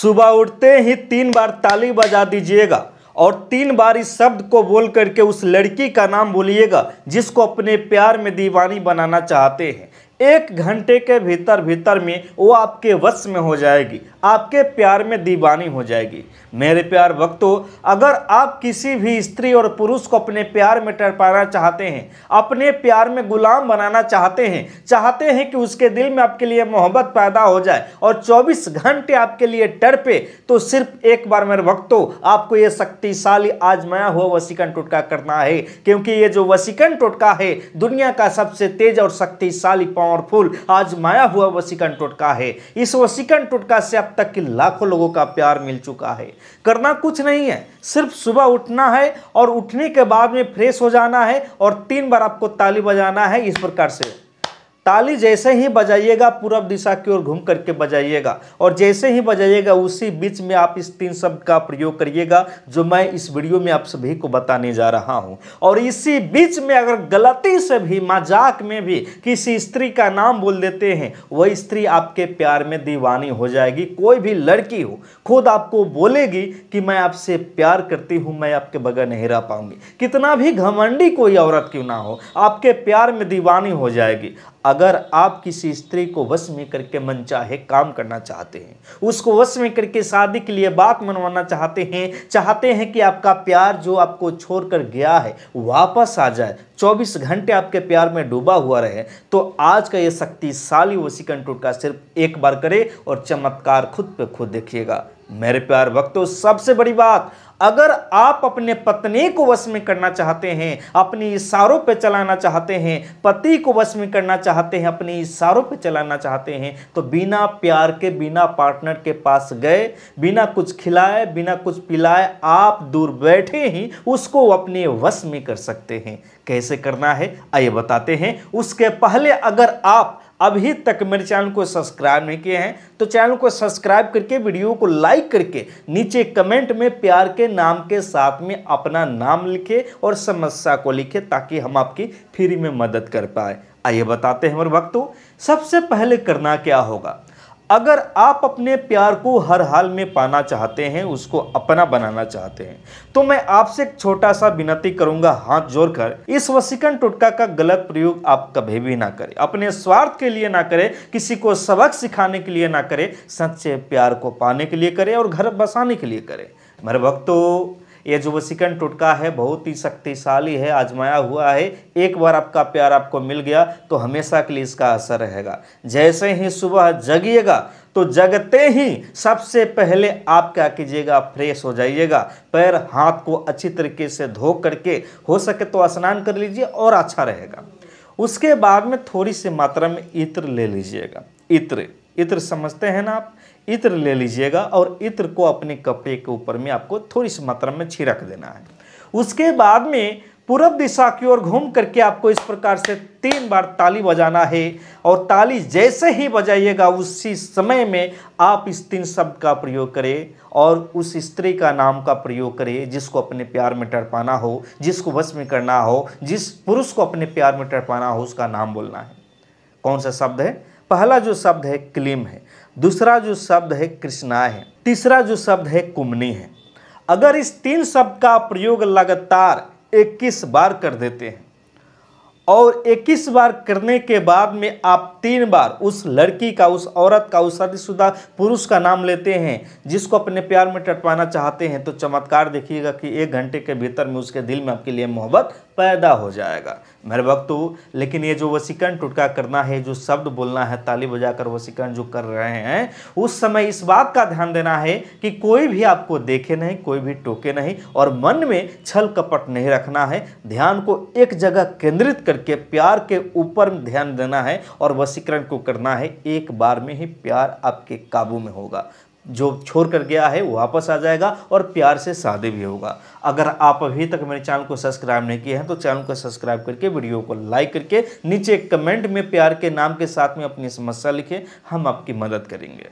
सुबह उठते ही तीन बार ताली बजा दीजिएगा और तीन बार इस शब्द को बोल करके उस लड़की का नाम बोलिएगा जिसको अपने प्यार में दीवानी बनाना चाहते हैं एक घंटे के भीतर भीतर में वो आपके वश में हो जाएगी आपके प्यार में दीवानी हो जाएगी मेरे प्यार वक्तों अगर आप किसी भी स्त्री और पुरुष को अपने प्यार में टरपाना चाहते हैं अपने प्यार में गुलाम बनाना चाहते हैं चाहते हैं कि उसके दिल में आपके लिए मोहब्बत पैदा हो जाए और 24 घंटे आपके लिए टरपे तो सिर्फ एक बार मेरे वक्तों आपको ये शक्तिशाली आजमाया हुआ वसीकन टोटका करना है क्योंकि ये जो वसीकन टोटका है दुनिया का सबसे तेज और शक्तिशाली पौन पावरफुल माया हुआ वसीकरण टोटका है इस वसीकरण टोटका से अब तक के लाखों लोगों का प्यार मिल चुका है करना कुछ नहीं है सिर्फ सुबह उठना है और उठने के बाद में फ्रेश हो जाना है और तीन बार आपको ताली बजाना है इस प्रकार से ताली जैसे ही बजाइएगा पूर्व दिशा की ओर घूम करके बजाइएगा और जैसे ही बजाइएगा उसी बीच में आप इस तीन शब्द का प्रयोग करिएगा जो मैं इस वीडियो में आप सभी को बताने जा रहा हूं और इसी बीच में अगर गलती से भी मजाक में भी किसी स्त्री का नाम बोल देते हैं वह स्त्री आपके प्यार में दीवानी हो जाएगी कोई भी लड़की हो खुद आपको बोलेगी कि मैं आपसे प्यार करती हूँ मैं आपके बगैर नहीं रह पाऊंगी कितना भी घमंडी कोई औरत क्यों ना हो आपके प्यार में दीवानी हो जाएगी अगर आप किसी स्त्री को वश में करके मन चाहे काम करना चाहते हैं उसको वश में करके शादी के लिए बात मनवाना चाहते हैं चाहते हैं कि आपका प्यार जो आपको छोड़कर गया है वापस आ जाए 24 घंटे आपके प्यार में डूबा हुआ रहे तो आज का ये शक्तिशाली वसीकरण टूटका सिर्फ एक बार करें और चमत्कार खुद पे खुद देखिएगा मेरे प्यार वक्त सबसे बड़ी बात अगर आप अपने पत्नी को वश में करना चाहते हैं अपने इशारों पर चलाना चाहते हैं पति को वश में करना चाहते हैं अपने इशारों पर चलाना चाहते हैं तो बिना प्यार के बिना पार्टनर के पास गए बिना कुछ खिलाए बिना कुछ पिलाए आप दूर बैठे ही उसको अपने वश में कर सकते हैं कैसे करना है आइए बताते हैं उसके पहले अगर आप अभी तक मेरे चैनल को सब्सक्राइब नहीं किए हैं तो चैनल को सब्सक्राइब करके वीडियो को लाइक करके नीचे कमेंट में प्यार के नाम के साथ में अपना नाम लिखे और समस्या को लिखे ताकि हम आपकी फ्री में मदद कर पाए आइए बताते हैं और भक्तों सबसे पहले करना क्या होगा अगर आप अपने प्यार को हर हाल में पाना चाहते हैं उसको अपना बनाना चाहते हैं तो मैं आपसे एक छोटा सा विनती करूंगा हाथ जोड़कर इस वसीकन टोटका का गलत प्रयोग आप कभी भी ना करें अपने स्वार्थ के लिए ना करें किसी को सबक सिखाने के लिए ना करें सच्चे प्यार को पाने के लिए करें और घर बसाने के लिए करें मेरे भक्तों ये जो वसीकरण टोटका है बहुत ही शक्तिशाली है आजमाया हुआ है एक बार आपका प्यार आपको मिल गया तो हमेशा के लिए इसका असर रहेगा जैसे ही सुबह जगिएगा तो जगते ही सबसे पहले आप क्या कीजिएगा फ्रेश हो जाइएगा पैर हाथ को अच्छी तरीके से धो करके हो सके तो स्नान कर लीजिए और अच्छा रहेगा उसके बाद में थोड़ी सी मात्रा में इत्र ले लीजिएगा इत्र इत्र समझते हैं ना आप इत्र ले लीजिएगा और इत्र को अपने कपड़े के ऊपर में आपको थोड़ी सी मात्रा में छिड़क देना है उसके बाद में पूर्व दिशा की ओर घूम करके आपको इस प्रकार से तीन बार ताली बजाना है और ताली जैसे ही बजाइएगा उसी समय में आप इस तीन शब्द का प्रयोग करें और उस स्त्री का नाम का प्रयोग करें जिसको अपने प्यार में टरपाना हो जिसको वश में करना हो जिस पुरुष को अपने प्यार में टरपाना हो उसका नाम बोलना है कौन सा शब्द है पहला जो शब्द है क्लीम है दूसरा जो शब्द है कृष्णा है तीसरा जो शब्द है कुमनी है अगर इस तीन शब्द का प्रयोग लगातार 21 बार कर देते हैं और 21 बार करने के बाद में आप तीन बार उस लड़की का उस औरत का उस शादीशुदा पुरुष का नाम लेते हैं जिसको अपने प्यार में टटवाना चाहते हैं तो चमत्कार देखिएगा कि एक घंटे के भीतर में उसके दिल में आपके लिए मोहब्बत पैदा हो जाएगा मेरे वक्त लेकिन ये जो वसीकरण टुटका करना है जो शब्द बोलना है ताली बजाकर वसीकरण जो कर रहे हैं उस समय इस बात का ध्यान देना है कि कोई भी आपको देखे नहीं कोई भी टोके नहीं और मन में छल कपट नहीं रखना है ध्यान को एक जगह केंद्रित करके प्यार के ऊपर ध्यान देना है और वसीकरण को करना है एक बार में ही प्यार आपके काबू में होगा जो छोड़ कर गया है वापस आ जाएगा और प्यार से शादी भी होगा अगर आप अभी तक मेरे चैनल को सब्सक्राइब नहीं किए हैं तो चैनल को सब्सक्राइब करके वीडियो को लाइक करके नीचे कमेंट में प्यार के नाम के साथ में अपनी समस्या लिखें हम आपकी मदद करेंगे